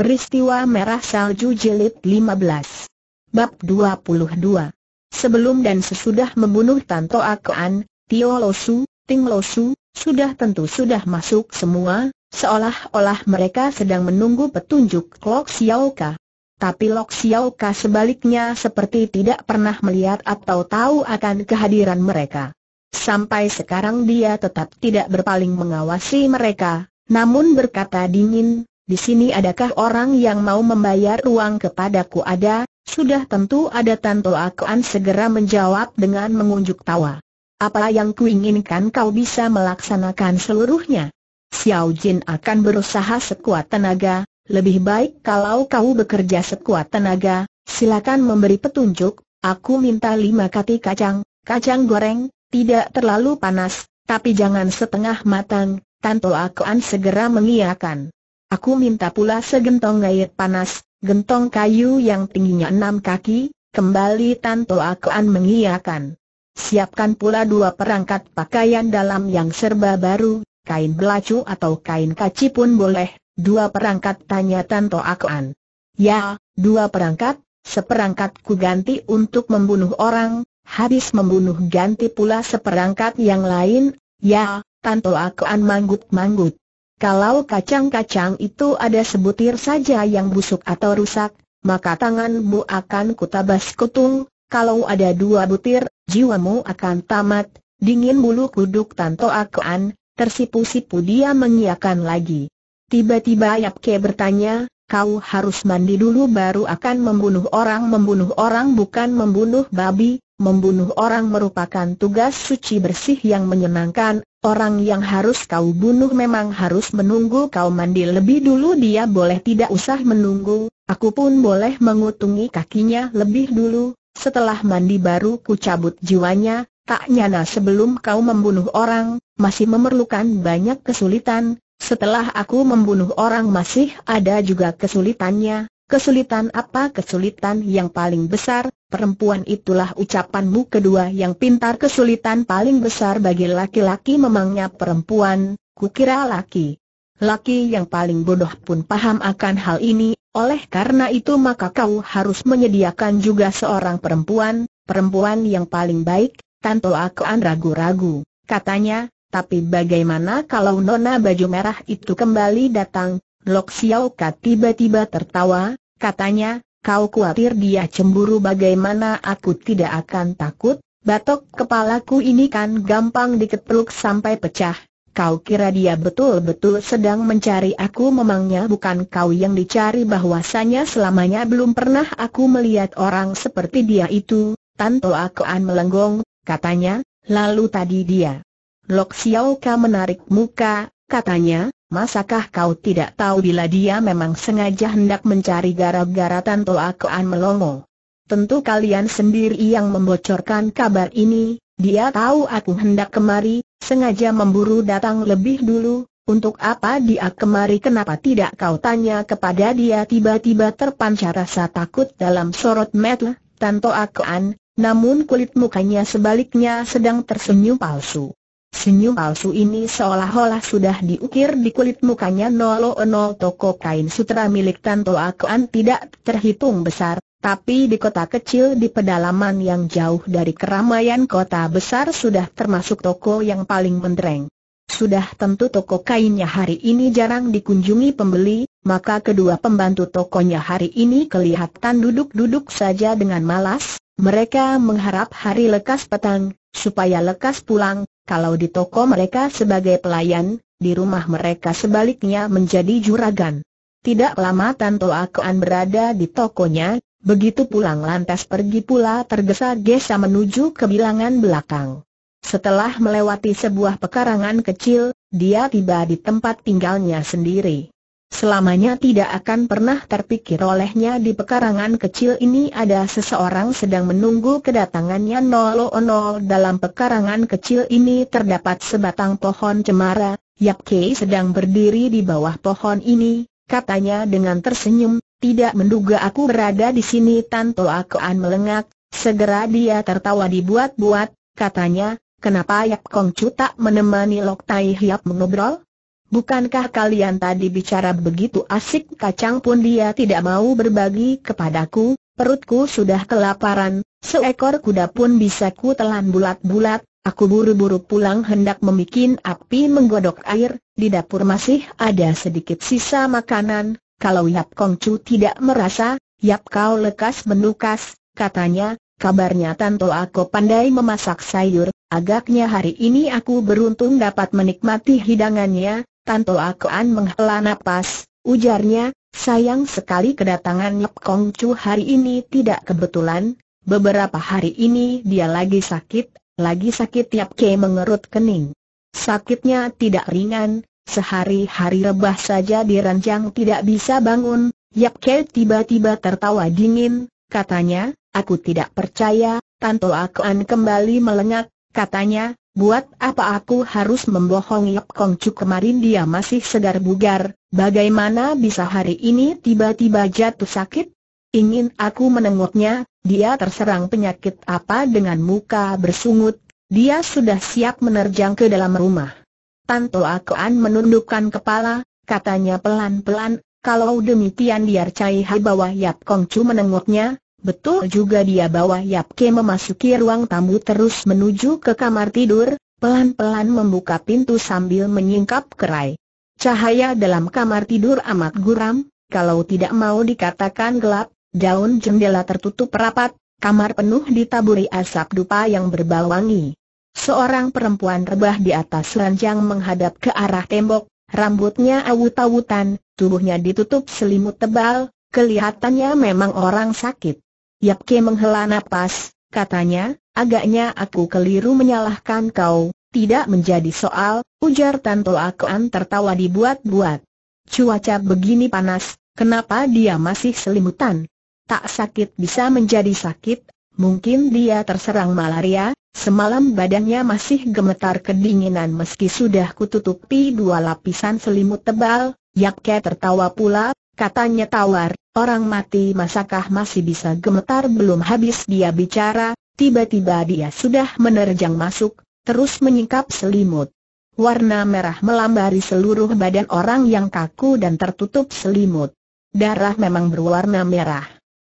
Peristiwa Merah Salju Jilid 15 Bab 22 Sebelum dan sesudah membunuh Tanto Akoan, Tio Losu, Ting Losu, sudah tentu sudah masuk semua, seolah-olah mereka sedang menunggu petunjuk Lok Xiaoka. Tapi Lok Xiaoka sebaliknya seperti tidak pernah melihat atau tahu akan kehadiran mereka. Sampai sekarang dia tetap tidak berpaling mengawasi mereka, namun berkata dingin, di sini adakah orang yang mau membayar uang kepadaku ada? Sudah tentu ada Tanto Akuan segera menjawab dengan mengunjuk tawa. Apa yang kuinginkan kau bisa melaksanakan seluruhnya. Xiao Jin akan berusaha sekuat tenaga, lebih baik kalau kau bekerja sekuat tenaga, silakan memberi petunjuk, aku minta lima kati kacang, kacang goreng, tidak terlalu panas, tapi jangan setengah matang, Tanto Akuan segera mengiakan. Aku minta pula segentong air panas, gentong kayu yang tingginya enam kaki, kembali Tanto Akoan mengiyakan. Siapkan pula dua perangkat pakaian dalam yang serba baru, kain belacu atau kain kaci pun boleh, dua perangkat tanya Tanto Akoan. Ya, dua perangkat, seperangkat ku ganti untuk membunuh orang, habis membunuh ganti pula seperangkat yang lain, ya, Tanto Akoan manggut-manggut. Kalau kacang-kacang itu ada sebutir saja yang busuk atau rusak, maka tanganmu akan kutabas kutung, kalau ada dua butir, jiwamu akan tamat, dingin bulu kuduk tanto akuan, tersipu-sipu dia mengiakan lagi. Tiba-tiba Yapke bertanya, kau harus mandi dulu baru akan membunuh orang Membunuh orang bukan membunuh babi, membunuh orang merupakan tugas suci bersih yang menyenangkan, Orang yang harus kau bunuh memang harus menunggu kau mandi lebih dulu dia boleh tidak usah menunggu, aku pun boleh mengutungi kakinya lebih dulu, setelah mandi baru ku cabut jiwanya, tak nyana sebelum kau membunuh orang, masih memerlukan banyak kesulitan, setelah aku membunuh orang masih ada juga kesulitannya, Kesulitan apa kesulitan yang paling besar, perempuan itulah ucapanmu kedua yang pintar kesulitan paling besar bagi laki-laki memangnya perempuan, kukira laki. Laki yang paling bodoh pun paham akan hal ini, oleh karena itu maka kau harus menyediakan juga seorang perempuan, perempuan yang paling baik, Tanto an ragu-ragu, katanya, tapi bagaimana kalau nona baju merah itu kembali datang, Lok Xiao tiba-tiba tertawa, Katanya, kau khawatir dia cemburu bagaimana aku tidak akan takut, batok kepalaku ini kan gampang diketeluk sampai pecah. Kau kira dia betul-betul sedang mencari aku memangnya bukan kau yang dicari bahwasanya selamanya belum pernah aku melihat orang seperti dia itu, Tanto Akuan melenggong, katanya, lalu tadi dia. Lok Xiao Ka menarik muka, katanya, Masakah kau tidak tahu bila dia memang sengaja hendak mencari gara-gara Tanto Akoan melongo? Tentu kalian sendiri yang membocorkan kabar ini, dia tahu aku hendak kemari, sengaja memburu datang lebih dulu, untuk apa dia kemari kenapa tidak kau tanya kepada dia tiba-tiba terpancar rasa takut dalam sorot mata Tanto Akoan, namun kulit mukanya sebaliknya sedang tersenyum palsu. Senyum palsu ini seolah-olah sudah diukir di kulit mukanya nolo nol toko kain sutra milik Tanto Akoan tidak terhitung besar, tapi di kota kecil di pedalaman yang jauh dari keramaian kota besar sudah termasuk toko yang paling mentereng. Sudah tentu toko kainnya hari ini jarang dikunjungi pembeli, maka kedua pembantu tokonya hari ini kelihatan duduk-duduk saja dengan malas, mereka mengharap hari lekas petang, supaya lekas pulang, kalau di toko mereka sebagai pelayan, di rumah mereka sebaliknya menjadi juragan. Tidak lama Tanto Akoan berada di tokonya, begitu pulang lantas pergi pula tergesa-gesa menuju ke bilangan belakang. Setelah melewati sebuah pekarangan kecil, dia tiba di tempat tinggalnya sendiri. Selamanya tidak akan pernah terpikir olehnya di pekarangan kecil ini ada seseorang sedang menunggu kedatangannya Nolo nol. dalam pekarangan kecil ini terdapat sebatang pohon cemara, Yap Kei sedang berdiri di bawah pohon ini, katanya dengan tersenyum, tidak menduga aku berada di sini Tanto akuan melengak, segera dia tertawa dibuat-buat, katanya, kenapa Yap Chu tak menemani Lok Tai Hiap mengobrol? Bukankah kalian tadi bicara begitu asik kacang pun dia tidak mau berbagi kepadaku, perutku sudah kelaparan, seekor kuda pun bisa ku telan bulat-bulat, aku buru-buru pulang hendak memikin api menggodok air, di dapur masih ada sedikit sisa makanan, kalau Yap Kong Chu tidak merasa, Yap kau lekas menukas, katanya, kabarnya Tanto aku pandai memasak sayur, agaknya hari ini aku beruntung dapat menikmati hidangannya, Tanto Akoan menghela napas, ujarnya, sayang sekali kedatangan Yap Kong Chu hari ini tidak kebetulan, beberapa hari ini dia lagi sakit, lagi sakit Yap Ke mengerut kening. Sakitnya tidak ringan, sehari-hari rebah saja dirancang tidak bisa bangun, Yap Ke tiba-tiba tertawa dingin, katanya, aku tidak percaya, Tanto Akoan kembali melengat, katanya, Buat apa aku harus membohongi Yap Kong Chu kemarin dia masih segar bugar, bagaimana bisa hari ini tiba-tiba jatuh sakit? Ingin aku menengoknya, dia terserang penyakit apa dengan muka bersungut, dia sudah siap menerjang ke dalam rumah. Tanto Akoan menundukkan kepala, katanya pelan-pelan, kalau demikian biar Cai Hai bawa Yap Kong Chu menengoknya, Betul juga dia bawa Yap Ke memasuki ruang tamu terus menuju ke kamar tidur, pelan-pelan membuka pintu sambil menyingkap kerai. Cahaya dalam kamar tidur amat guram, kalau tidak mau dikatakan gelap, daun jendela tertutup rapat, kamar penuh ditaburi asap dupa yang berbau wangi. Seorang perempuan rebah di atas ranjang menghadap ke arah tembok, rambutnya awut-awutan, tubuhnya ditutup selimut tebal, kelihatannya memang orang sakit. Yapke menghela nafas, katanya, agaknya aku keliru menyalahkan kau, tidak menjadi soal, ujar Tanto Akuan tertawa dibuat-buat. Cuaca begini panas, kenapa dia masih selimutan? Tak sakit bisa menjadi sakit, mungkin dia terserang malaria, semalam badannya masih gemetar kedinginan meski sudah kututupi dua lapisan selimut tebal, Yakke tertawa pula, katanya tawar, orang mati masakah masih bisa gemetar belum habis dia bicara, tiba-tiba dia sudah menerjang masuk, terus menyingkap selimut. Warna merah melambari seluruh badan orang yang kaku dan tertutup selimut. Darah memang berwarna merah.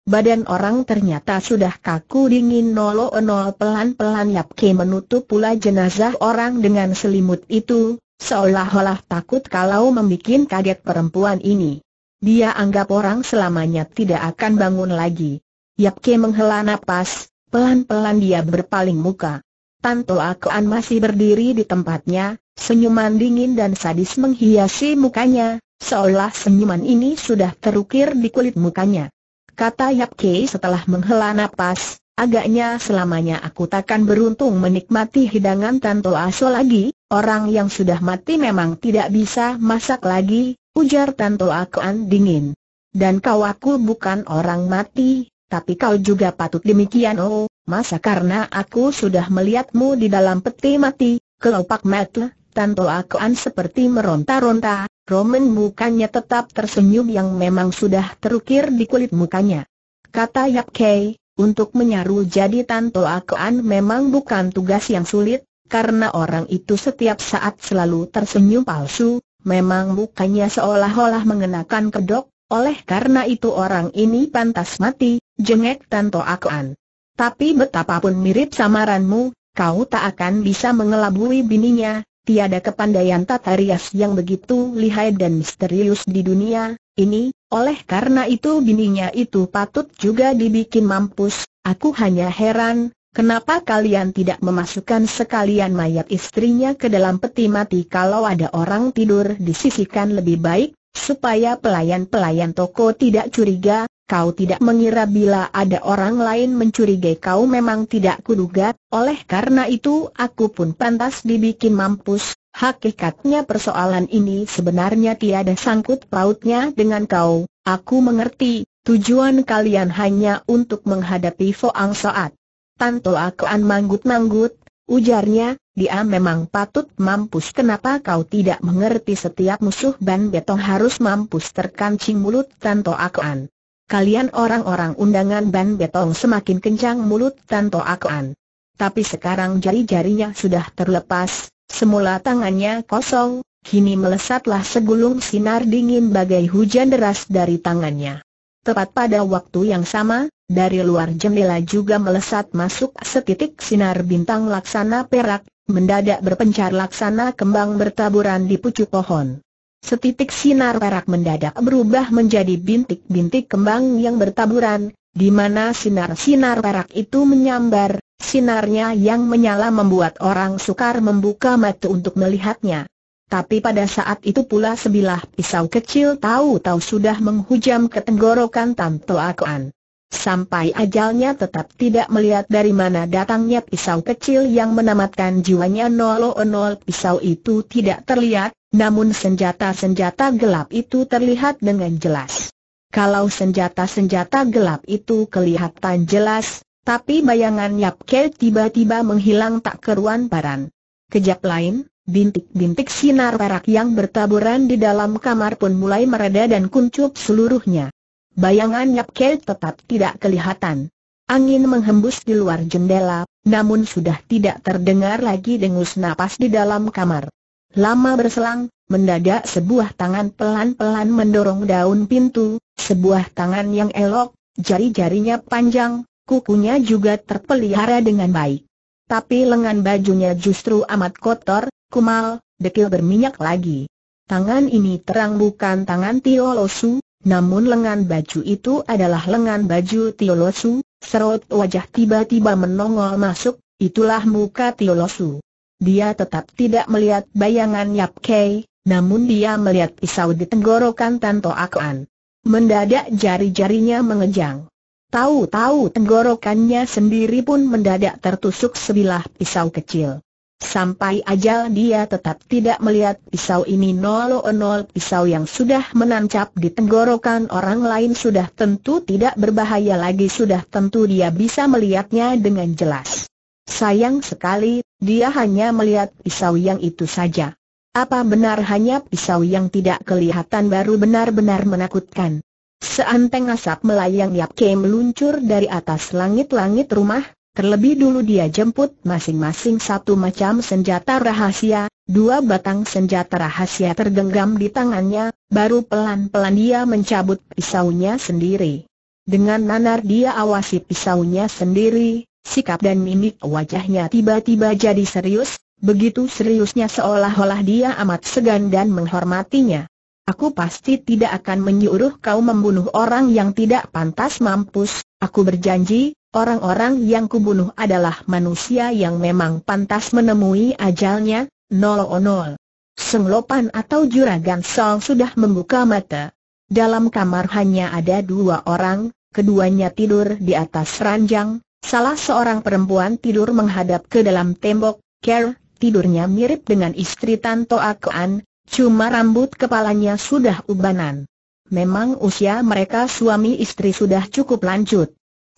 Badan orang ternyata sudah kaku dingin nolo nol pelan-pelan Yapke menutup pula jenazah orang dengan selimut itu, Seolah-olah takut kalau membuat kaget perempuan ini. Dia anggap orang selamanya tidak akan bangun lagi. Yap Ke menghela nafas, pelan-pelan dia berpaling muka. Tanto Akoan masih berdiri di tempatnya, senyuman dingin dan sadis menghiasi mukanya, seolah senyuman ini sudah terukir di kulit mukanya. Kata Yap Ke setelah menghela nafas, agaknya selamanya aku takkan beruntung menikmati hidangan Tanto Aso lagi, Orang yang sudah mati memang tidak bisa masak lagi, ujar Tanto Akuan dingin. Dan kau aku bukan orang mati, tapi kau juga patut demikian oh, masa karena aku sudah melihatmu di dalam peti mati, kelopak mata, Tanto Akuan seperti meronta-ronta, Roman mukanya tetap tersenyum yang memang sudah terukir di kulit mukanya. Kata Yap Kei, untuk menyaru jadi Tanto Akuan memang bukan tugas yang sulit, karena orang itu setiap saat selalu tersenyum palsu, memang mukanya seolah-olah mengenakan kedok, oleh karena itu orang ini pantas mati, jengek Tanto Akoan. Tapi betapapun mirip samaranmu, kau tak akan bisa mengelabui bininya, tiada kepandaian tata rias yang begitu lihai dan misterius di dunia, ini, oleh karena itu bininya itu patut juga dibikin mampus, aku hanya heran, Kenapa kalian tidak memasukkan sekalian mayat istrinya ke dalam peti mati kalau ada orang tidur disisikan lebih baik, supaya pelayan-pelayan toko tidak curiga, kau tidak mengira bila ada orang lain mencurigai kau memang tidak kuduga, oleh karena itu aku pun pantas dibikin mampus, Hakikatnya persoalan ini sebenarnya tiada sangkut pautnya dengan kau, aku mengerti, tujuan kalian hanya untuk menghadapi Foang Soat. Tanto Akoan manggut-manggut, ujarnya, dia memang patut mampus kenapa kau tidak mengerti setiap musuh ban betong harus mampus terkancing mulut Tanto Akoan. Kalian orang-orang undangan ban betong semakin kencang mulut Tanto Akoan. Tapi sekarang jari-jarinya sudah terlepas, semula tangannya kosong, kini melesatlah segulung sinar dingin bagai hujan deras dari tangannya. Tepat pada waktu yang sama, dari luar jendela juga melesat masuk setitik sinar bintang laksana perak, mendadak berpencar laksana kembang bertaburan di pucuk pohon. Setitik sinar perak mendadak berubah menjadi bintik-bintik kembang yang bertaburan, di mana sinar-sinar perak itu menyambar, sinarnya yang menyala membuat orang sukar membuka mata untuk melihatnya. Tapi pada saat itu pula sebilah pisau kecil tahu-tahu sudah menghujam ke tenggorokan Tanto Akoan. Sampai ajalnya tetap tidak melihat dari mana datangnya pisau kecil yang menamatkan jiwanya nol nol pisau itu tidak terlihat, namun senjata-senjata gelap itu terlihat dengan jelas. Kalau senjata-senjata gelap itu kelihatan jelas, tapi bayangan Yap Ke tiba-tiba menghilang tak keruan paran. Kejap lain, bintik-bintik sinar perak yang bertaburan di dalam kamar pun mulai mereda dan kuncup seluruhnya bayangan Yap Kei tetap tidak kelihatan. Angin menghembus di luar jendela, namun sudah tidak terdengar lagi dengus napas di dalam kamar. Lama berselang, mendadak sebuah tangan pelan-pelan mendorong daun pintu, sebuah tangan yang elok, jari-jarinya panjang, kukunya juga terpelihara dengan baik. Tapi lengan bajunya justru amat kotor, kumal, dekil berminyak lagi. Tangan ini terang bukan tangan Tio Losu, namun lengan baju itu adalah lengan baju Tio Losu, serut wajah tiba-tiba menongol masuk, itulah muka Tio Losu. Dia tetap tidak melihat bayangan Yap Kei, namun dia melihat pisau di tenggorokan Tanto Akuan. Mendadak jari-jarinya mengejang. Tahu-tahu tenggorokannya sendiri pun mendadak tertusuk sebilah pisau kecil. Sampai ajal dia tetap tidak melihat pisau ini nol nol pisau yang sudah menancap di tenggorokan orang lain sudah tentu tidak berbahaya lagi sudah tentu dia bisa melihatnya dengan jelas. Sayang sekali, dia hanya melihat pisau yang itu saja. Apa benar hanya pisau yang tidak kelihatan baru benar-benar menakutkan? Seanteng asap melayang Yap Kei meluncur dari atas langit-langit rumah, Terlebih dulu dia jemput masing-masing satu macam senjata rahasia, dua batang senjata rahasia tergenggam di tangannya, baru pelan-pelan dia mencabut pisaunya sendiri. Dengan nanar dia awasi pisaunya sendiri, sikap dan mimik wajahnya tiba-tiba jadi serius, begitu seriusnya seolah-olah dia amat segan dan menghormatinya. Aku pasti tidak akan menyuruh kau membunuh orang yang tidak pantas mampus, aku berjanji, Orang-orang yang kubunuh adalah manusia yang memang pantas menemui ajalnya, nol nol. Senglopan atau Juragan Song sudah membuka mata. Dalam kamar hanya ada dua orang, keduanya tidur di atas ranjang, salah seorang perempuan tidur menghadap ke dalam tembok, Care, tidurnya mirip dengan istri Tanto Akoan, cuma rambut kepalanya sudah ubanan. Memang usia mereka suami istri sudah cukup lanjut.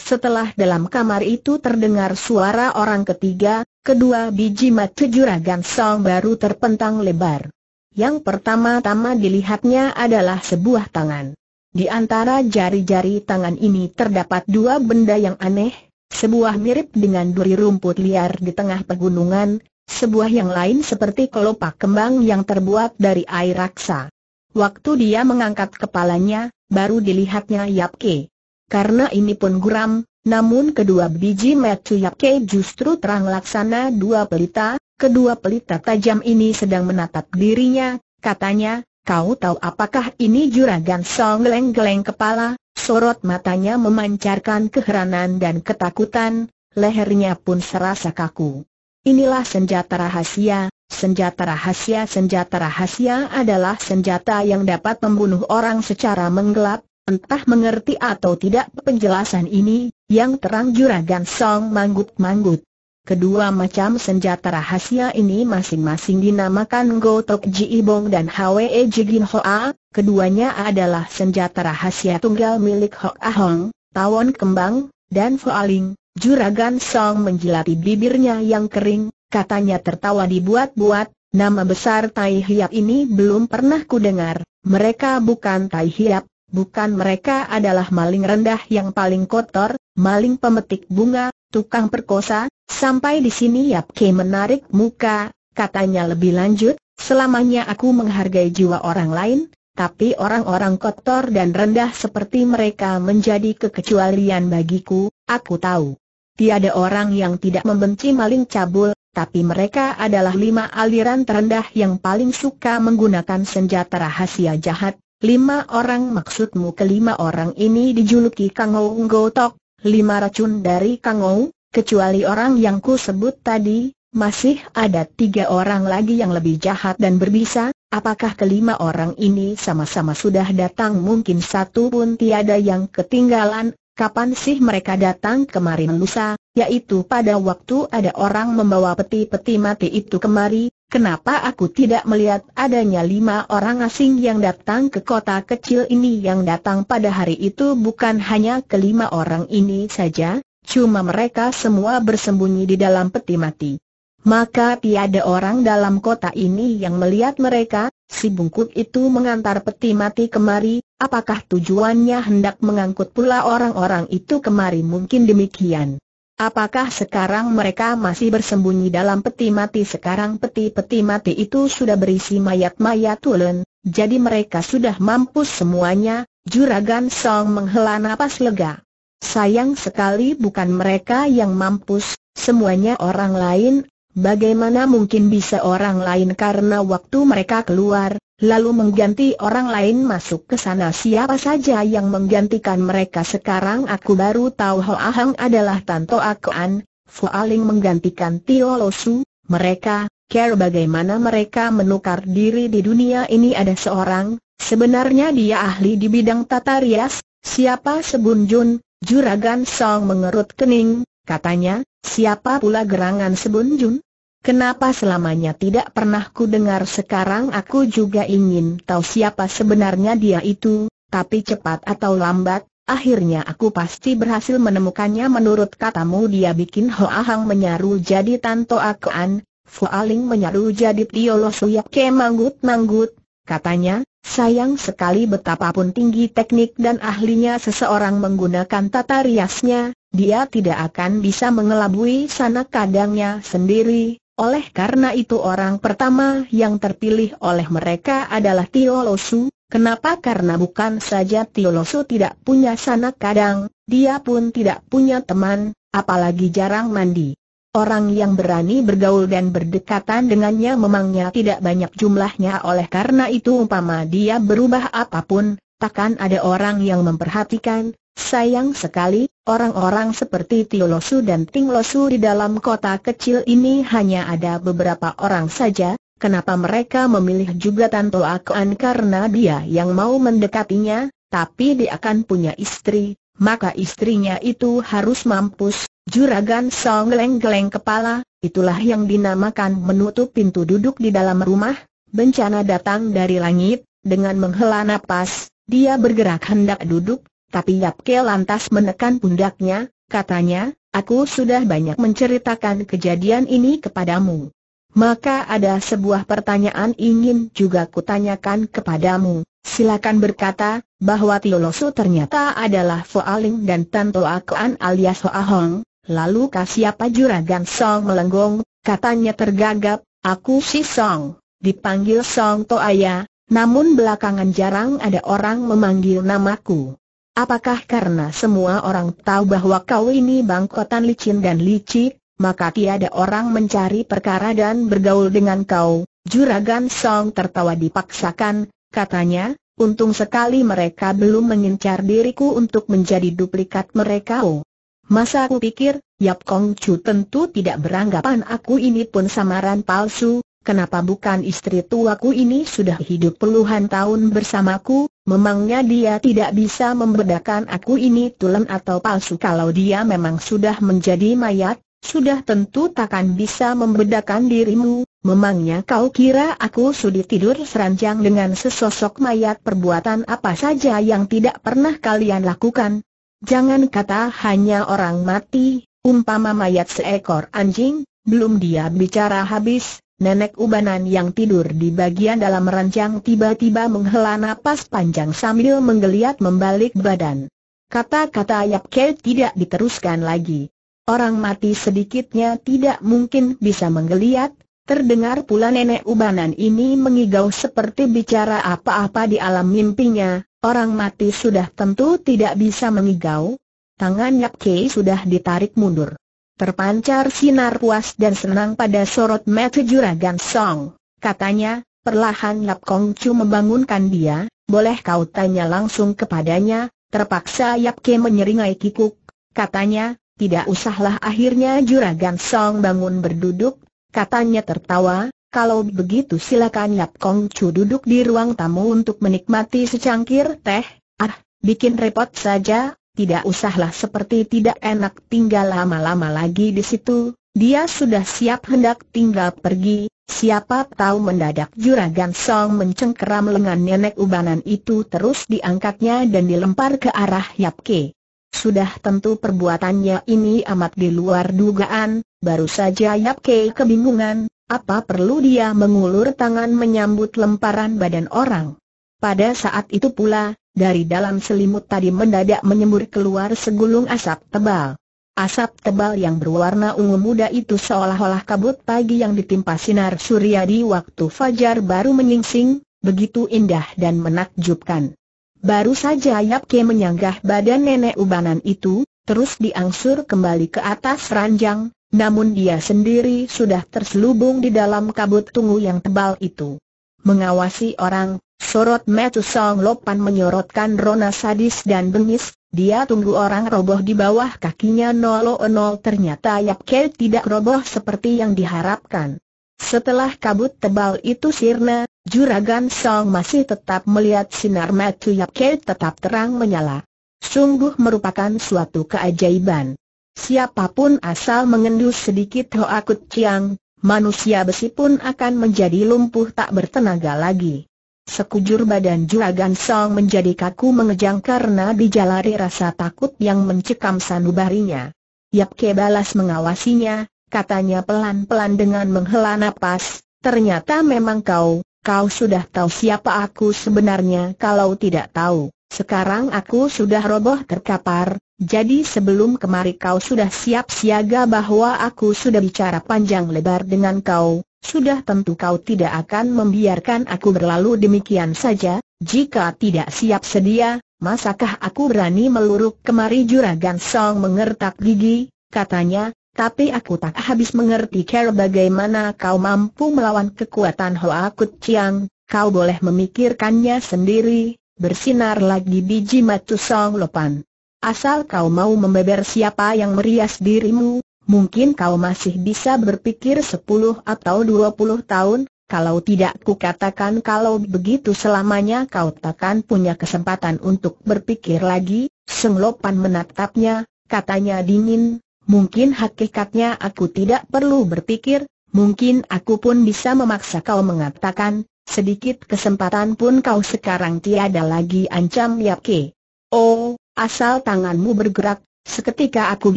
Setelah dalam kamar itu terdengar suara orang ketiga, kedua biji mata juragan Song baru terpentang lebar. Yang pertama-tama dilihatnya adalah sebuah tangan. Di antara jari-jari tangan ini terdapat dua benda yang aneh, sebuah mirip dengan duri rumput liar di tengah pegunungan, sebuah yang lain seperti kelopak kembang yang terbuat dari air raksa. Waktu dia mengangkat kepalanya, baru dilihatnya Yapke. Karena ini pun guram, namun kedua biji metu Yapke justru terang laksana dua pelita, kedua pelita tajam ini sedang menatap dirinya, katanya, kau tahu apakah ini juragan Song? geleng-geleng kepala, sorot matanya memancarkan keheranan dan ketakutan, lehernya pun serasa kaku. Inilah senjata rahasia, senjata rahasia Senjata rahasia adalah senjata yang dapat membunuh orang secara menggelap, Entah mengerti atau tidak penjelasan ini, yang terang juragan Song manggut-manggut. Kedua macam senjata rahasia ini masing-masing dinamakan Gotok Jiibong dan Hwe e Jigin Hoa, keduanya adalah senjata rahasia tunggal milik Hok Ahong, Tawon Kembang, dan Foaling. Juragan Song menjilati bibirnya yang kering, katanya tertawa dibuat-buat, nama besar Tai Hiap ini belum pernah kudengar, mereka bukan Tai Hiap, bukan mereka adalah maling rendah yang paling kotor, maling pemetik bunga, tukang perkosa, sampai di sini Yap Ke menarik muka, katanya lebih lanjut, selamanya aku menghargai jiwa orang lain, tapi orang-orang kotor dan rendah seperti mereka menjadi kekecualian bagiku, aku tahu. Tiada orang yang tidak membenci maling cabul, tapi mereka adalah lima aliran terendah yang paling suka menggunakan senjata rahasia jahat, Lima orang maksudmu kelima orang ini dijuluki Kangou Gotok, lima racun dari Kangou, kecuali orang yang ku sebut tadi, masih ada tiga orang lagi yang lebih jahat dan berbisa, apakah kelima orang ini sama-sama sudah datang mungkin satu pun tiada yang ketinggalan, kapan sih mereka datang kemarin lusa, yaitu pada waktu ada orang membawa peti-peti mati itu kemari, kenapa aku tidak melihat adanya lima orang asing yang datang ke kota kecil ini yang datang pada hari itu bukan hanya kelima orang ini saja, cuma mereka semua bersembunyi di dalam peti mati. Maka tiada orang dalam kota ini yang melihat mereka, si bungkuk itu mengantar peti mati kemari, apakah tujuannya hendak mengangkut pula orang-orang itu kemari mungkin demikian. Apakah sekarang mereka masih bersembunyi dalam peti mati? Sekarang peti-peti mati itu sudah berisi mayat-mayat tulen, jadi mereka sudah mampus semuanya, Juragan Song menghela napas lega. Sayang sekali bukan mereka yang mampus, semuanya orang lain, bagaimana mungkin bisa orang lain karena waktu mereka keluar, lalu mengganti orang lain masuk ke sana siapa saja yang menggantikan mereka sekarang aku baru tahu Hoa Hang adalah Tanto Akoan, Fu Aling menggantikan Tio Losu, mereka, care bagaimana mereka menukar diri di dunia ini ada seorang, sebenarnya dia ahli di bidang tata rias, siapa Sebun Jun, Juragan Song mengerut kening, katanya, siapa pula gerangan Sebun Jun? Kenapa selamanya tidak pernah ku dengar sekarang aku juga ingin tahu siapa sebenarnya dia itu, tapi cepat atau lambat, akhirnya aku pasti berhasil menemukannya menurut katamu dia bikin Hoa Hang menyaru jadi Tanto Akoan, Fualing menyaru jadi Lo Suyak manggut-manggut, katanya, sayang sekali betapapun tinggi teknik dan ahlinya seseorang menggunakan tata riasnya, dia tidak akan bisa mengelabui sana kadangnya sendiri, oleh karena itu orang pertama yang terpilih oleh mereka adalah Tio Losu, kenapa karena bukan saja Tio Losu tidak punya sanak kadang, dia pun tidak punya teman, apalagi jarang mandi. Orang yang berani bergaul dan berdekatan dengannya memangnya tidak banyak jumlahnya oleh karena itu umpama dia berubah apapun, takkan ada orang yang memperhatikan, sayang sekali, orang-orang seperti Tio Losu dan Ting Losu di dalam kota kecil ini hanya ada beberapa orang saja, kenapa mereka memilih juga Tanto Akuan karena dia yang mau mendekatinya, tapi dia akan punya istri, maka istrinya itu harus mampus, Juragan Song geleng-geleng kepala, itulah yang dinamakan menutup pintu duduk di dalam rumah, bencana datang dari langit, dengan menghela napas, dia bergerak hendak duduk, tapi Yap Ke lantas menekan pundaknya, katanya, aku sudah banyak menceritakan kejadian ini kepadamu. Maka ada sebuah pertanyaan ingin juga kutanyakan kepadamu, silakan berkata, bahwa Tiolosu ternyata adalah Aling dan Tanto Akuan alias Ho Hoahong, lalu kasiapa juragan Song melenggong, katanya tergagap, aku si Song, dipanggil Song To Toaya, namun belakangan jarang ada orang memanggil namaku. Apakah karena semua orang tahu bahwa kau ini bangkotan licin dan licik, maka tiada orang mencari perkara dan bergaul dengan kau? Juragan Song tertawa dipaksakan, katanya, untung sekali mereka belum mengincar diriku untuk menjadi duplikat mereka. Oh. Masa aku pikir, Yap Kong Chu tentu tidak beranggapan aku ini pun samaran palsu, Kenapa bukan istri tuaku ini sudah hidup puluhan tahun bersamaku, memangnya dia tidak bisa membedakan aku ini tulen atau palsu kalau dia memang sudah menjadi mayat, sudah tentu takkan bisa membedakan dirimu, memangnya kau kira aku sudi tidur seranjang dengan sesosok mayat perbuatan apa saja yang tidak pernah kalian lakukan? Jangan kata hanya orang mati, umpama mayat seekor anjing, belum dia bicara habis, Nenek Ubanan yang tidur di bagian dalam ranjang tiba-tiba menghela napas panjang sambil menggeliat membalik badan. Kata-kata Yap Ke tidak diteruskan lagi. Orang mati sedikitnya tidak mungkin bisa menggeliat, terdengar pula nenek Ubanan ini mengigau seperti bicara apa-apa di alam mimpinya, orang mati sudah tentu tidak bisa mengigau. Tangan Yap Ke sudah ditarik mundur. Terpancar sinar puas dan senang pada sorot mata juragan Song. Katanya, perlahan Lap Kong Chu membangunkan dia, boleh kau tanya langsung kepadanya, terpaksa Yap Ke menyeringai kikuk. Katanya, tidak usahlah akhirnya juragan Song bangun berduduk, katanya tertawa, kalau begitu silakan Yap Kong Chu duduk di ruang tamu untuk menikmati secangkir teh, ah, bikin repot saja, tidak usahlah seperti tidak enak tinggal lama-lama lagi di situ, dia sudah siap hendak tinggal pergi, siapa tahu mendadak juragan Song mencengkeram lengan nenek ubanan itu terus diangkatnya dan dilempar ke arah Yap Ke. Sudah tentu perbuatannya ini amat di luar dugaan, baru saja Yap Ke kebingungan, apa perlu dia mengulur tangan menyambut lemparan badan orang. Pada saat itu pula, dari dalam selimut tadi mendadak menyembur keluar segulung asap tebal. Asap tebal yang berwarna ungu muda itu seolah-olah kabut pagi yang ditimpa sinar surya di waktu fajar baru menyingsing, begitu indah dan menakjubkan. Baru saja Yap Ke menyanggah badan nenek ubanan itu, terus diangsur kembali ke atas ranjang, namun dia sendiri sudah terselubung di dalam kabut tunggu yang tebal itu. Mengawasi orang Sorot Song Lopan menyorotkan rona sadis dan bengis, dia tunggu orang roboh di bawah kakinya nolo nol ternyata Yap Ke tidak roboh seperti yang diharapkan. Setelah kabut tebal itu sirna, Juragan Song masih tetap melihat sinar Metu Yap Ke tetap terang menyala. Sungguh merupakan suatu keajaiban. Siapapun asal mengendus sedikit hoakut Kut Chiang, manusia besi pun akan menjadi lumpuh tak bertenaga lagi. Sekujur badan Juragan Song menjadi kaku mengejang karena dijalari rasa takut yang mencekam sanubarinya. Yap Ke balas mengawasinya, katanya pelan-pelan dengan menghela napas, ternyata memang kau, kau sudah tahu siapa aku sebenarnya kalau tidak tahu. Sekarang aku sudah roboh terkapar, jadi sebelum kemari kau sudah siap siaga bahwa aku sudah bicara panjang lebar dengan kau, sudah tentu kau tidak akan membiarkan aku berlalu demikian saja, jika tidak siap sedia, masakah aku berani meluruk kemari juragan Song mengertak gigi, katanya, tapi aku tak habis mengerti cara bagaimana kau mampu melawan kekuatan Hoa Kut Chiang, kau boleh memikirkannya sendiri, bersinar lagi biji matu Song Lopan. Asal kau mau membeber siapa yang merias dirimu, mungkin kau masih bisa berpikir sepuluh atau dua puluh tahun, kalau tidak kukatakan kalau begitu selamanya kau takkan punya kesempatan untuk berpikir lagi, Senglopan menatapnya, katanya dingin, mungkin hakikatnya aku tidak perlu berpikir, mungkin aku pun bisa memaksa kau mengatakan, sedikit kesempatan pun kau sekarang tiada lagi ancam Yapke. Oh, asal tanganmu bergerak, Seketika aku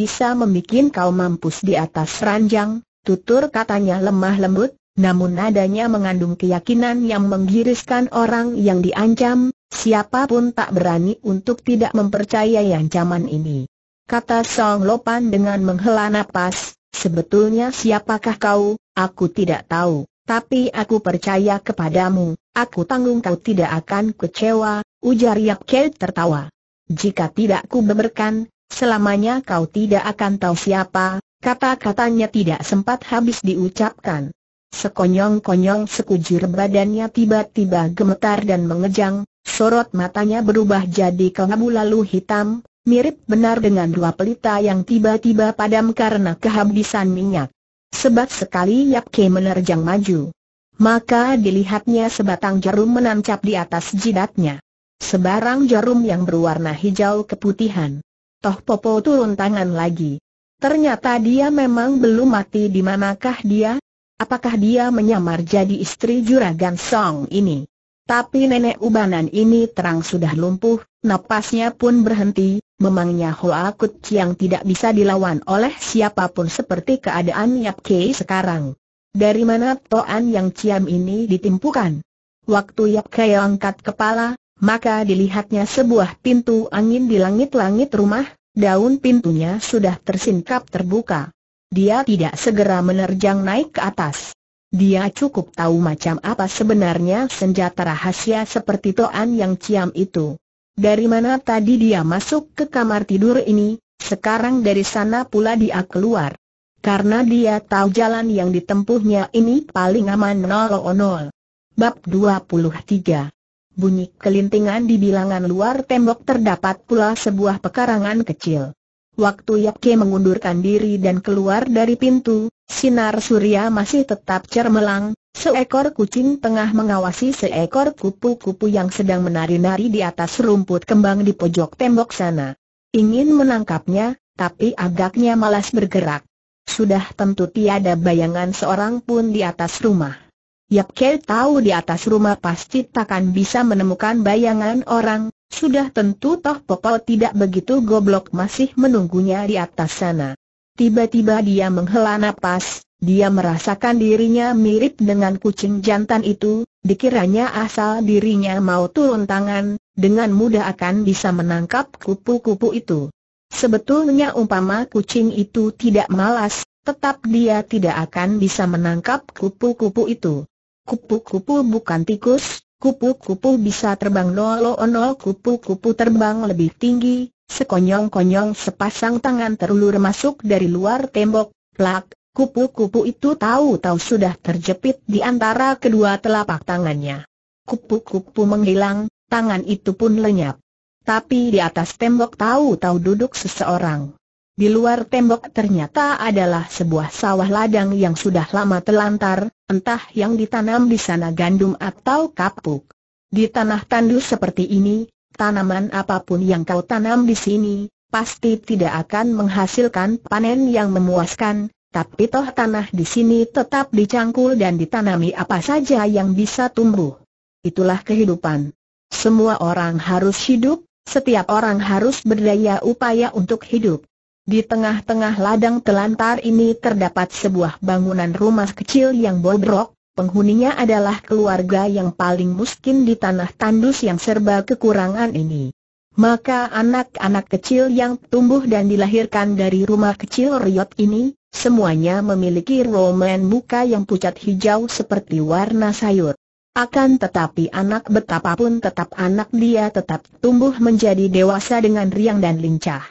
bisa membuat kau mampus di atas ranjang, tutur katanya lemah lembut, namun nadanya mengandung keyakinan yang menggiriskan orang yang diancam, siapapun tak berani untuk tidak mempercayai ancaman ini. Kata Song Lopan dengan menghela napas, sebetulnya siapakah kau, aku tidak tahu, tapi aku percaya kepadamu, aku tanggung kau tidak akan kecewa, ujar Yap Kei tertawa. Jika tidak ku beberkan, Selamanya kau tidak akan tahu siapa, kata-katanya tidak sempat habis diucapkan. Sekonyong-konyong sekujur badannya tiba-tiba gemetar dan mengejang, sorot matanya berubah jadi kelabu lalu hitam, mirip benar dengan dua pelita yang tiba-tiba padam karena kehabisan minyak. Sebat sekali Yap Yapke menerjang maju. Maka dilihatnya sebatang jarum menancap di atas jidatnya. Sebarang jarum yang berwarna hijau keputihan. Toh Popo turun tangan lagi. Ternyata dia memang belum mati di manakah dia? Apakah dia menyamar jadi istri juragan Song ini? Tapi nenek ubanan ini terang sudah lumpuh, napasnya pun berhenti, memangnya Hoa Kut Chiang tidak bisa dilawan oleh siapapun seperti keadaan Yap Kei sekarang. Dari mana Toan Yang Ciam ini ditimpukan? Waktu Yap Kei angkat kepala, maka dilihatnya sebuah pintu angin di langit-langit rumah, daun pintunya sudah tersingkap terbuka. Dia tidak segera menerjang naik ke atas. Dia cukup tahu macam apa sebenarnya senjata rahasia seperti Toan yang Ciam itu. Dari mana tadi dia masuk ke kamar tidur ini, sekarang dari sana pula dia keluar. Karena dia tahu jalan yang ditempuhnya ini paling aman 0-0. Bab 23 Bunyi kelintingan di bilangan luar tembok terdapat pula sebuah pekarangan kecil. Waktu Ke mengundurkan diri dan keluar dari pintu, sinar surya masih tetap cermelang, seekor kucing tengah mengawasi seekor kupu-kupu yang sedang menari-nari di atas rumput kembang di pojok tembok sana. Ingin menangkapnya, tapi agaknya malas bergerak. Sudah tentu tiada bayangan seorang pun di atas rumah. Yap Kei tahu di atas rumah pasti takkan bisa menemukan bayangan orang, sudah tentu toh Popo tidak begitu goblok masih menunggunya di atas sana. Tiba-tiba dia menghela napas, dia merasakan dirinya mirip dengan kucing jantan itu, dikiranya asal dirinya mau turun tangan, dengan mudah akan bisa menangkap kupu-kupu itu. Sebetulnya umpama kucing itu tidak malas, tetap dia tidak akan bisa menangkap kupu-kupu itu. Kupu-kupu bukan tikus, kupu-kupu bisa terbang nolo kupu-kupu terbang lebih tinggi, sekonyong-konyong sepasang tangan terulur masuk dari luar tembok, plak, kupu-kupu itu tahu-tahu sudah terjepit di antara kedua telapak tangannya. Kupu-kupu menghilang, tangan itu pun lenyap. Tapi di atas tembok tahu-tahu duduk seseorang. Di luar tembok ternyata adalah sebuah sawah ladang yang sudah lama telantar, entah yang ditanam di sana gandum atau kapuk. Di tanah tandus seperti ini, tanaman apapun yang kau tanam di sini, pasti tidak akan menghasilkan panen yang memuaskan, tapi toh tanah di sini tetap dicangkul dan ditanami apa saja yang bisa tumbuh. Itulah kehidupan. Semua orang harus hidup, setiap orang harus berdaya upaya untuk hidup. Di tengah-tengah ladang telantar ini terdapat sebuah bangunan rumah kecil yang bobrok, penghuninya adalah keluarga yang paling miskin di tanah tandus yang serba kekurangan ini. Maka anak-anak kecil yang tumbuh dan dilahirkan dari rumah kecil riot ini, semuanya memiliki roman muka yang pucat hijau seperti warna sayur. Akan tetapi anak betapapun tetap anak dia tetap tumbuh menjadi dewasa dengan riang dan lincah.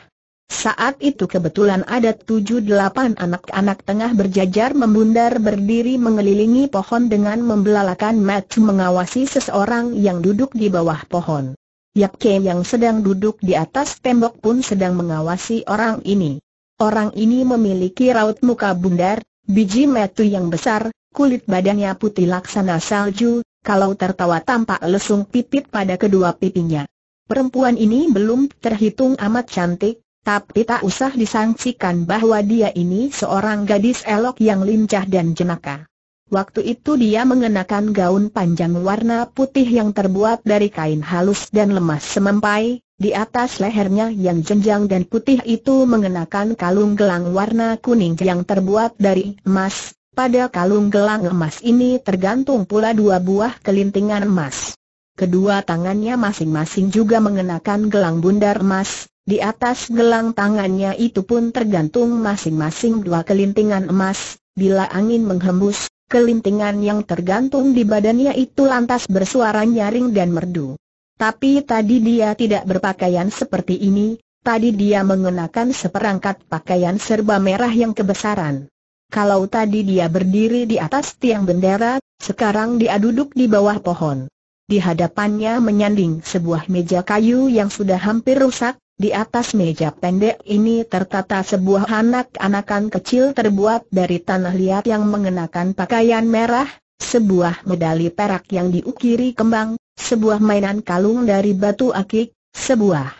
Saat itu kebetulan ada tujuh delapan anak-anak tengah berjajar membundar berdiri mengelilingi pohon dengan membelalakan mata mengawasi seseorang yang duduk di bawah pohon. Yap Kim yang sedang duduk di atas tembok pun sedang mengawasi orang ini. Orang ini memiliki raut muka bundar, biji metu yang besar, kulit badannya putih laksana salju, kalau tertawa tampak lesung pipit pada kedua pipinya. Perempuan ini belum terhitung amat cantik, tapi tak usah disangsikan bahwa dia ini seorang gadis elok yang lincah dan jenaka. Waktu itu dia mengenakan gaun panjang warna putih yang terbuat dari kain halus dan lemas semampai, di atas lehernya yang jenjang dan putih itu mengenakan kalung gelang warna kuning yang terbuat dari emas, pada kalung gelang emas ini tergantung pula dua buah kelintingan emas. Kedua tangannya masing-masing juga mengenakan gelang bundar emas, di atas gelang tangannya itu pun tergantung masing-masing dua kelintingan emas, bila angin menghembus, kelintingan yang tergantung di badannya itu lantas bersuara nyaring dan merdu. Tapi tadi dia tidak berpakaian seperti ini, tadi dia mengenakan seperangkat pakaian serba merah yang kebesaran. Kalau tadi dia berdiri di atas tiang bendera, sekarang dia duduk di bawah pohon. Di hadapannya menyanding sebuah meja kayu yang sudah hampir rusak, di atas meja pendek ini tertata sebuah anak-anakan kecil terbuat dari tanah liat yang mengenakan pakaian merah, sebuah medali perak yang diukiri kembang, sebuah mainan kalung dari batu akik, sebuah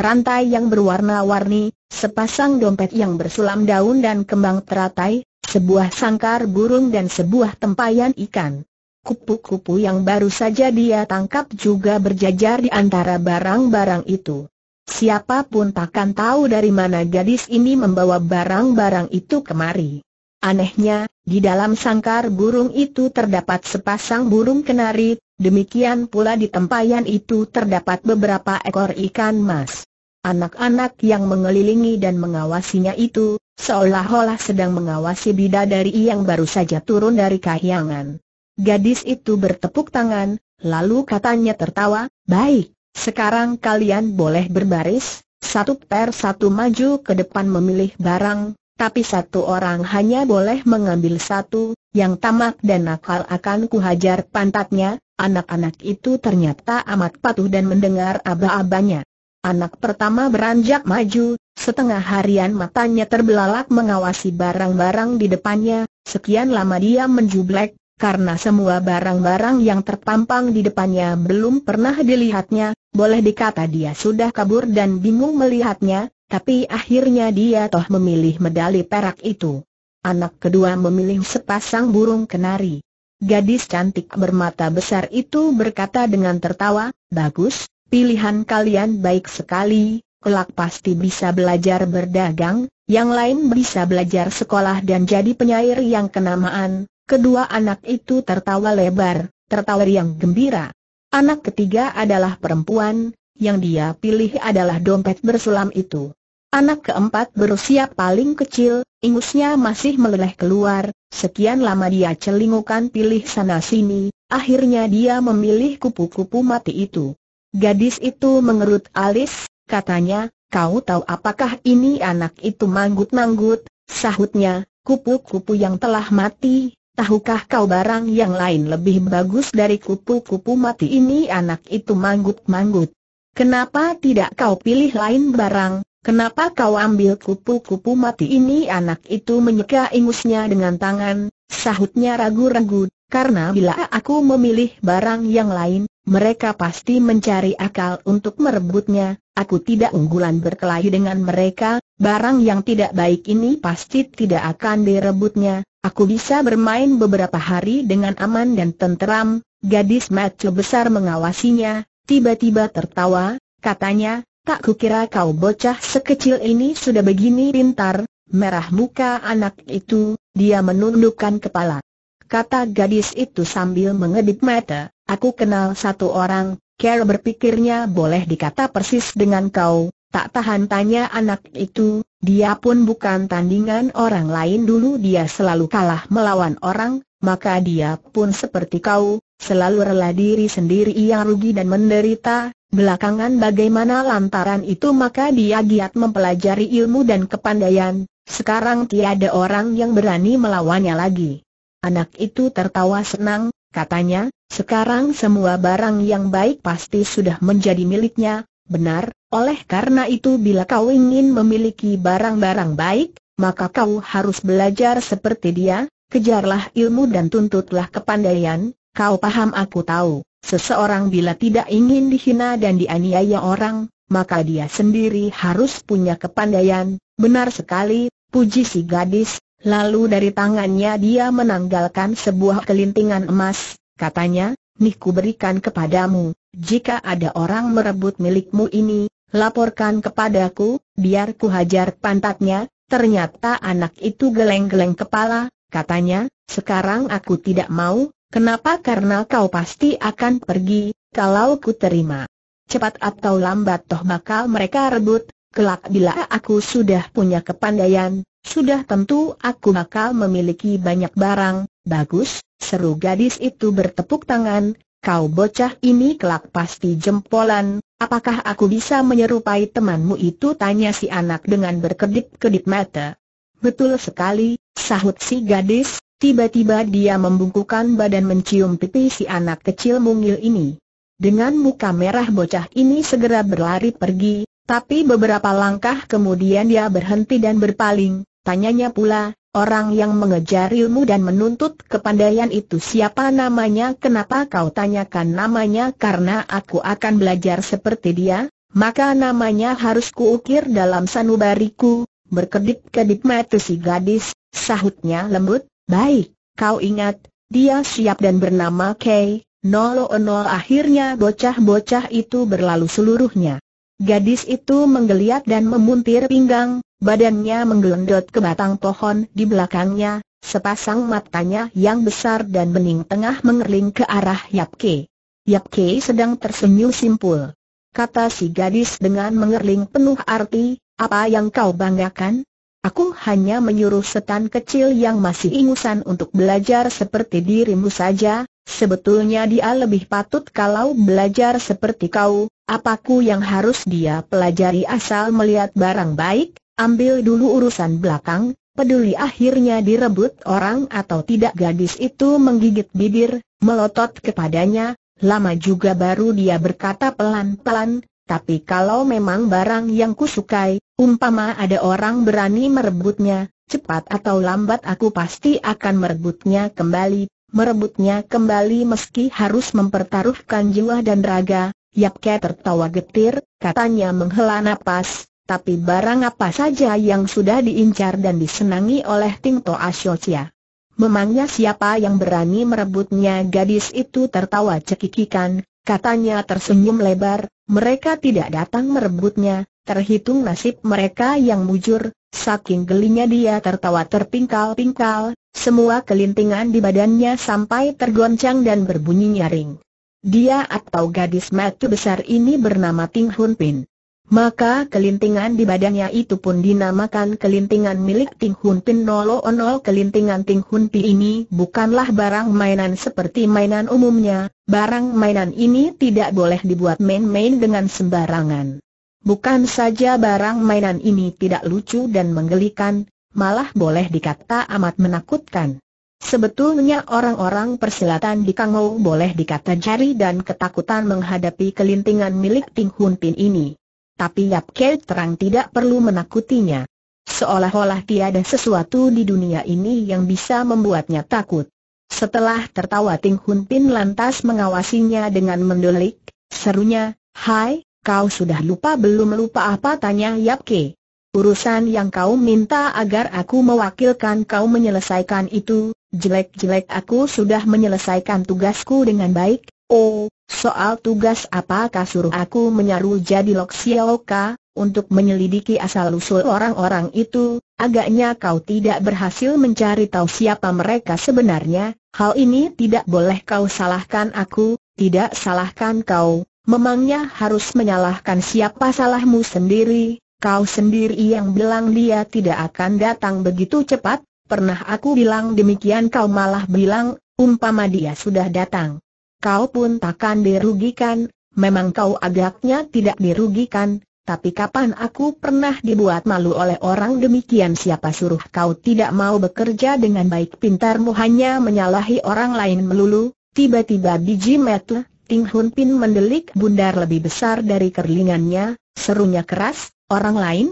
rantai yang berwarna-warni, sepasang dompet yang bersulam daun dan kembang teratai, sebuah sangkar burung dan sebuah tempayan ikan. Kupu-kupu yang baru saja dia tangkap juga berjajar di antara barang-barang itu. Siapapun takkan tahu dari mana gadis ini membawa barang-barang itu kemari. Anehnya, di dalam sangkar burung itu terdapat sepasang burung kenari, demikian pula di tempayan itu terdapat beberapa ekor ikan mas. Anak-anak yang mengelilingi dan mengawasinya itu, seolah-olah sedang mengawasi bidadari yang baru saja turun dari kahyangan. Gadis itu bertepuk tangan, lalu katanya tertawa, baik, sekarang kalian boleh berbaris, satu per satu maju ke depan memilih barang, tapi satu orang hanya boleh mengambil satu, yang tamak dan nakal akan kuhajar pantatnya, anak-anak itu ternyata amat patuh dan mendengar aba-abanya. Anak pertama beranjak maju, setengah harian matanya terbelalak mengawasi barang-barang di depannya, sekian lama dia menjublek, karena semua barang-barang yang terpampang di depannya belum pernah dilihatnya, boleh dikata dia sudah kabur dan bingung melihatnya, tapi akhirnya dia toh memilih medali perak itu. Anak kedua memilih sepasang burung kenari. Gadis cantik bermata besar itu berkata dengan tertawa, Bagus, pilihan kalian baik sekali, kelak pasti bisa belajar berdagang, yang lain bisa belajar sekolah dan jadi penyair yang kenamaan, Kedua anak itu tertawa lebar, tertawa yang gembira. Anak ketiga adalah perempuan, yang dia pilih adalah dompet bersulam itu. Anak keempat berusia paling kecil, ingusnya masih meleleh keluar, sekian lama dia celingukan pilih sana-sini, akhirnya dia memilih kupu-kupu mati itu. Gadis itu mengerut alis, katanya, kau tahu apakah ini anak itu manggut-manggut, sahutnya, kupu-kupu yang telah mati, Tahukah kau barang yang lain lebih bagus dari kupu-kupu mati ini anak itu manggut-manggut? Kenapa tidak kau pilih lain barang? Kenapa kau ambil kupu-kupu mati ini anak itu menyeka ingusnya dengan tangan, sahutnya ragu-ragu, karena bila aku memilih barang yang lain, mereka pasti mencari akal untuk merebutnya, aku tidak unggulan berkelahi dengan mereka, barang yang tidak baik ini pasti tidak akan direbutnya, Aku bisa bermain beberapa hari dengan aman dan tenteram, gadis maco besar mengawasinya, tiba-tiba tertawa, katanya, tak kukira kau bocah sekecil ini sudah begini pintar, merah muka anak itu, dia menundukkan kepala. Kata gadis itu sambil mengedip mata, aku kenal satu orang, Care berpikirnya boleh dikata persis dengan kau, Tak tahan tanya anak itu, dia pun bukan tandingan orang lain dulu dia selalu kalah melawan orang, maka dia pun seperti kau, selalu rela diri sendiri ia rugi dan menderita, belakangan bagaimana lantaran itu maka dia giat mempelajari ilmu dan kepandaian, sekarang tiada orang yang berani melawannya lagi. Anak itu tertawa senang, katanya, sekarang semua barang yang baik pasti sudah menjadi miliknya, Benar, oleh karena itu bila kau ingin memiliki barang-barang baik, maka kau harus belajar seperti dia, kejarlah ilmu dan tuntutlah kepandaian, kau paham aku tahu. Seseorang bila tidak ingin dihina dan dianiaya orang, maka dia sendiri harus punya kepandaian, benar sekali, puji si gadis, lalu dari tangannya dia menanggalkan sebuah kelintingan emas, katanya, Niku berikan kepadamu, jika ada orang merebut milikmu ini, laporkan kepadaku, biar ku hajar pantatnya, ternyata anak itu geleng-geleng kepala, katanya, sekarang aku tidak mau, kenapa karena kau pasti akan pergi, kalau ku terima. Cepat atau lambat toh bakal mereka rebut, kelak bila aku sudah punya kepandaian, sudah tentu aku bakal memiliki banyak barang, bagus, seru gadis itu bertepuk tangan, Kau bocah ini kelak pasti jempolan, apakah aku bisa menyerupai temanmu itu? Tanya si anak dengan berkedip-kedip mata. Betul sekali, sahut si gadis, tiba-tiba dia membungkukan badan mencium pipi si anak kecil mungil ini. Dengan muka merah bocah ini segera berlari pergi, tapi beberapa langkah kemudian dia berhenti dan berpaling, tanyanya pula, Orang yang mengejar ilmu dan menuntut kepandaian itu siapa namanya kenapa kau tanyakan namanya karena aku akan belajar seperti dia, maka namanya harus kuukir dalam sanubariku, berkedip-kedip mata si gadis, sahutnya lembut, baik, kau ingat, dia siap dan bernama Kay, nolo nol akhirnya bocah-bocah itu berlalu seluruhnya. Gadis itu menggeliat dan memuntir pinggang, Badannya menggelendot ke batang pohon di belakangnya, sepasang matanya yang besar dan bening tengah mengerling ke arah Yap Ke. Yap Ke sedang tersenyum simpul. Kata si gadis dengan mengerling penuh arti, apa yang kau banggakan? Aku hanya menyuruh setan kecil yang masih ingusan untuk belajar seperti dirimu saja, sebetulnya dia lebih patut kalau belajar seperti kau, apaku yang harus dia pelajari asal melihat barang baik, Ambil dulu urusan belakang, peduli akhirnya direbut orang atau tidak gadis itu menggigit bibir, melotot kepadanya, lama juga baru dia berkata pelan-pelan, tapi kalau memang barang yang kusukai, umpama ada orang berani merebutnya, cepat atau lambat aku pasti akan merebutnya kembali, merebutnya kembali meski harus mempertaruhkan jiwa dan raga, Yapke tertawa getir, katanya menghela napas, tapi barang apa saja yang sudah diincar dan disenangi oleh Tingto Asyocia. Memangnya siapa yang berani merebutnya gadis itu tertawa cekikikan, katanya tersenyum lebar, mereka tidak datang merebutnya, terhitung nasib mereka yang mujur, saking gelinya dia tertawa terpingkal-pingkal, semua kelintingan di badannya sampai tergoncang dan berbunyi nyaring. Dia atau gadis mata besar ini bernama Ting Hun Pin. Maka kelintingan di badannya itu pun dinamakan kelintingan milik Ting Hun Pin Nolo Onol kelintingan Ting Hun Pi ini bukanlah barang mainan seperti mainan umumnya, barang mainan ini tidak boleh dibuat main-main dengan sembarangan. Bukan saja barang mainan ini tidak lucu dan menggelikan, malah boleh dikata amat menakutkan. Sebetulnya orang-orang persilatan di Kangou boleh dikata jari dan ketakutan menghadapi kelintingan milik Ting Hun Pin ini tapi Yap Kei terang tidak perlu menakutinya. Seolah-olah tiada sesuatu di dunia ini yang bisa membuatnya takut. Setelah tertawa Ting Hun Pin lantas mengawasinya dengan mendelik, serunya, Hai, kau sudah lupa belum lupa apa tanya Yap Kei. Urusan yang kau minta agar aku mewakilkan kau menyelesaikan itu, jelek-jelek aku sudah menyelesaikan tugasku dengan baik, Oh, soal tugas apakah suruh aku menyaru jadi Lok Sioka, untuk menyelidiki asal-usul orang-orang itu, agaknya kau tidak berhasil mencari tahu siapa mereka sebenarnya, hal ini tidak boleh kau salahkan aku, tidak salahkan kau, memangnya harus menyalahkan siapa salahmu sendiri, kau sendiri yang bilang dia tidak akan datang begitu cepat, pernah aku bilang demikian kau malah bilang, umpama dia sudah datang. Kau pun takkan dirugikan, memang kau agaknya tidak dirugikan, tapi kapan aku pernah dibuat malu oleh orang demikian siapa suruh kau tidak mau bekerja dengan baik pintarmu hanya menyalahi orang lain melulu, tiba-tiba biji metle, Ting Hun Pin mendelik bundar lebih besar dari kerlingannya, serunya keras, orang lain?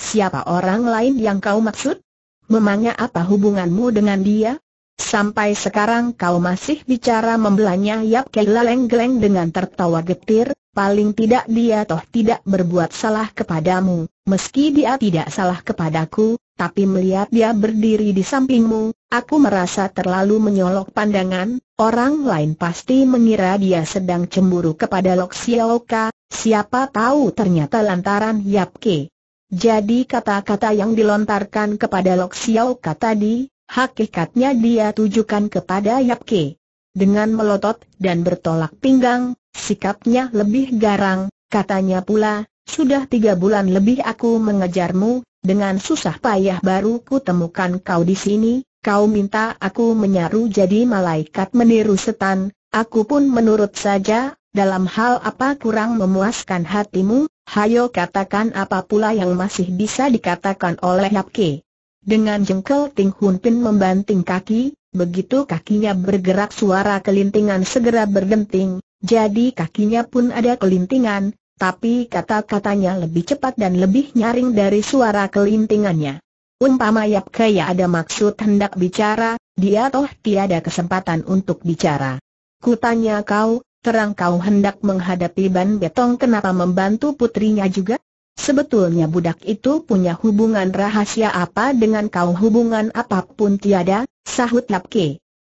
Siapa orang lain yang kau maksud? Memangnya apa hubunganmu dengan dia? Sampai sekarang kau masih bicara membelanya Yap laleng Lenggeleng dengan tertawa getir, paling tidak dia toh tidak berbuat salah kepadamu, meski dia tidak salah kepadaku, tapi melihat dia berdiri di sampingmu, aku merasa terlalu menyolok pandangan, orang lain pasti mengira dia sedang cemburu kepada Lok Sioka, siapa tahu ternyata lantaran Yap Kei. Jadi kata-kata yang dilontarkan kepada Lok Sioka tadi, Hakikatnya dia tujukan kepada Yap Yapke. Dengan melotot dan bertolak pinggang, sikapnya lebih garang, katanya pula, sudah tiga bulan lebih aku mengejarmu, dengan susah payah baru ku temukan kau di sini, kau minta aku menyaru jadi malaikat meniru setan, aku pun menurut saja, dalam hal apa kurang memuaskan hatimu, hayo katakan apa pula yang masih bisa dikatakan oleh Yap Yapke. Dengan jengkel Ting Hun Pin membanting kaki, begitu kakinya bergerak suara kelintingan segera bergenting. jadi kakinya pun ada kelintingan, tapi kata-katanya lebih cepat dan lebih nyaring dari suara kelintingannya. Umpama Yap Kaya ada maksud hendak bicara, dia toh tiada kesempatan untuk bicara. Kutanya kau, terang kau hendak menghadapi Ban Betong kenapa membantu putrinya juga? Sebetulnya budak itu punya hubungan rahasia apa dengan kau hubungan apapun tiada, sahut Lap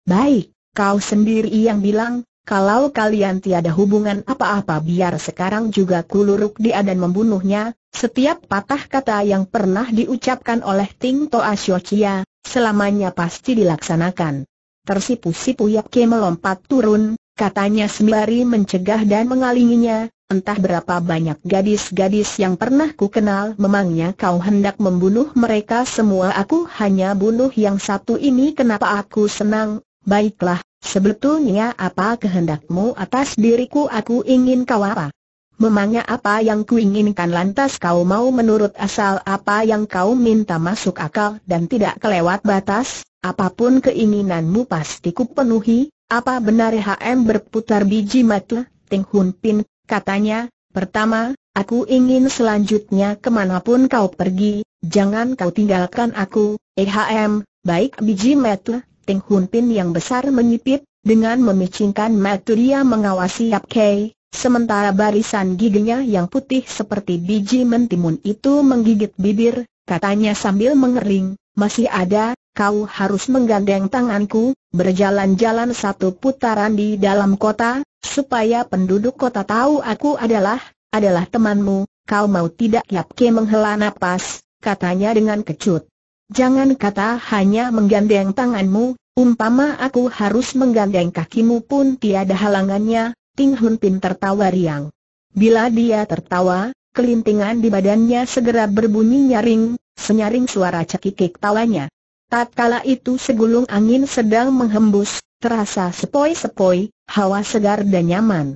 Baik, kau sendiri yang bilang, kalau kalian tiada hubungan apa-apa biar sekarang juga kuluruk dia dan membunuhnya, setiap patah kata yang pernah diucapkan oleh Ting Toa Xiaochia, selamanya pasti dilaksanakan. Tersipu-sipu Yap Ke melompat turun, katanya sembari mencegah dan mengalinginya, Entah berapa banyak gadis-gadis yang pernah ku kenal memangnya kau hendak membunuh mereka semua aku hanya bunuh yang satu ini kenapa aku senang, baiklah, sebetulnya apa kehendakmu atas diriku aku ingin kau apa? Memangnya apa yang kuinginkan lantas kau mau menurut asal apa yang kau minta masuk akal dan tidak kelewat batas, apapun keinginanmu pasti kupenuhi, apa benar HM berputar biji mata, Ting Hun Pin Katanya, pertama, aku ingin selanjutnya kemanapun kau pergi, jangan kau tinggalkan aku, EHM, baik biji metu, Ting Hun Pin yang besar menyipit, dengan memicingkan metu dia mengawasi Yap Kei, sementara barisan giginya yang putih seperti biji mentimun itu menggigit bibir, katanya sambil mengering, masih ada, kau harus menggandeng tanganku, berjalan-jalan satu putaran di dalam kota, supaya penduduk kota tahu aku adalah, adalah temanmu, kau mau tidak Yap Ke menghela nafas, katanya dengan kecut. Jangan kata hanya menggandeng tanganmu, umpama aku harus menggandeng kakimu pun tiada halangannya, Ting Hun Pin tertawa riang. Bila dia tertawa, kelintingan di badannya segera berbunyi nyaring, senyaring suara cekikik tawanya. Tatkala itu segulung angin sedang menghembus, terasa sepoi-sepoi, Hawa segar dan nyaman.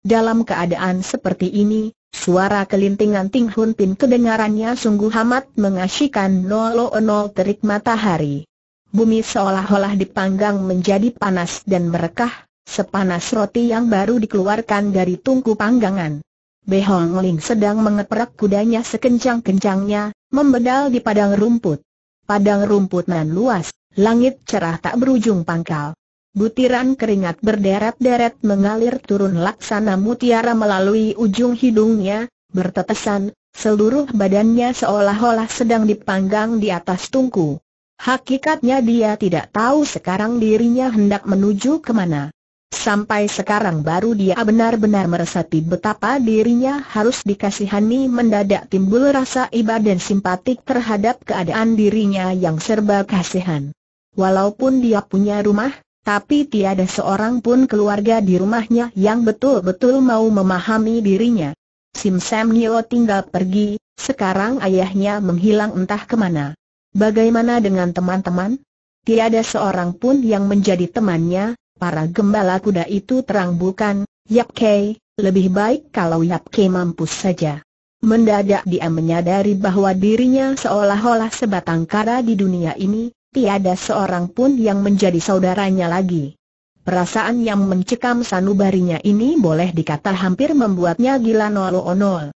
Dalam keadaan seperti ini, suara kelintingan Ting Hun Pin kedengarannya sungguh amat mengasyikan nol nol terik matahari. Bumi seolah-olah dipanggang menjadi panas dan merekah, sepanas roti yang baru dikeluarkan dari tungku panggangan. Behong Ling sedang mengeprak kudanya sekencang-kencangnya, membedal di padang rumput. Padang rumput nan luas, langit cerah tak berujung pangkal. Butiran keringat berderet-deret mengalir turun laksana mutiara melalui ujung hidungnya, bertetesan, seluruh badannya seolah-olah sedang dipanggang di atas tungku. Hakikatnya dia tidak tahu sekarang dirinya hendak menuju kemana. Sampai sekarang baru dia benar-benar meresapi betapa dirinya harus dikasihani mendadak timbul rasa iba dan simpatik terhadap keadaan dirinya yang serba kasihan. Walaupun dia punya rumah, tapi tiada seorang pun keluarga di rumahnya yang betul-betul mau memahami dirinya. Sim Sam Nio tinggal pergi, sekarang ayahnya menghilang entah kemana. Bagaimana dengan teman-teman? Tiada seorang pun yang menjadi temannya, para gembala kuda itu terang bukan, Yap Kei, lebih baik kalau Yap Kei mampus saja. Mendadak dia menyadari bahwa dirinya seolah-olah sebatang kara di dunia ini, tiada seorang pun yang menjadi saudaranya lagi. Perasaan yang mencekam sanubarinya ini boleh dikata hampir membuatnya gila nol onol